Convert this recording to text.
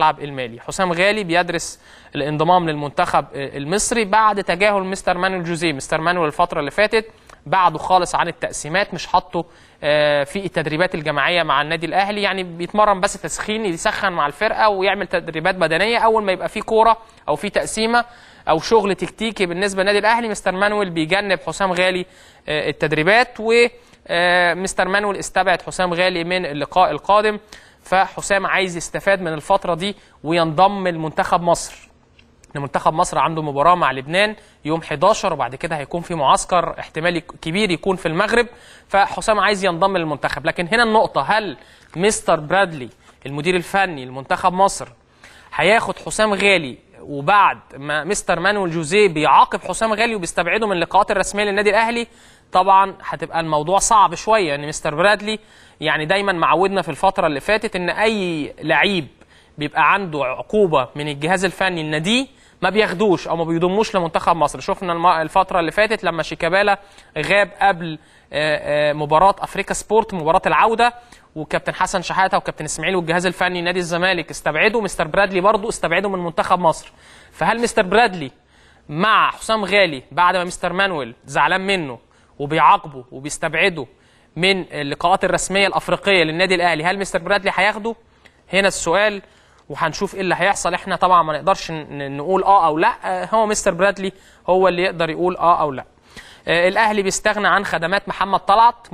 الملعب المالي حسام غالي بيدرس الانضمام للمنتخب المصري بعد تجاهل مستر مانويل جوزيه مستر مانويل الفتره اللي فاتت بعده خالص عن التقسيمات مش حاطه آه، في التدريبات الجماعيه مع النادي الاهلي يعني بيتمرن بس تسخين يسخن مع الفرقه ويعمل تدريبات بدنيه اول ما يبقى في كوره او في تقسيمه او شغل تكتيكي بالنسبه للنادي الاهلي مستر مانويل بيجنب حسام غالي آه، التدريبات ومستر آه، مانويل استبعد حسام غالي من اللقاء القادم فحسام عايز يستفاد من الفترة دي وينضم لمنتخب مصر ان منتخب مصر عنده مباراه مع لبنان يوم 11 وبعد كده هيكون في معسكر احتمال كبير يكون في المغرب فحسام عايز ينضم للمنتخب لكن هنا النقطه هل مستر برادلي المدير الفني لمنتخب مصر هياخد حسام غالي وبعد ما مستر مانويل جوزيه بيعاقب حسام غالي وبيستبعده من اللقاءات الرسميه للنادي الاهلي طبعا هتبقى الموضوع صعب شويه ان يعني مستر برادلي يعني دايما معودنا في الفتره اللي فاتت ان اي لعيب بيبقى عنده عقوبه من الجهاز الفني النادي ما بياخدوش او ما بيضموش لمنتخب مصر شفنا الفتره اللي فاتت لما شيكابالا غاب قبل آه، آه، مباراه افريكا سبورت مباراه العوده وكابتن حسن شحاته وكابتن اسماعيل والجهاز الفني نادي الزمالك استبعدوا مستر برادلي برضه استبعدوا من منتخب مصر فهل مستر برادلي مع حسام غالي بعد ما مستر مانويل زعلان منه وبيعاقبه وبيستبعده من اللقاءات الرسميه الافريقيه للنادي الاهلي هل مستر برادلي هياخده هنا السؤال وهنشوف ايه اللي هيحصل احنا طبعا ما نقدرش نقول اه او لا آه، هو مستر برادلي هو اللي يقدر يقول اه او لا آه، الاهلي بيستغنى عن خدمات محمد طلعت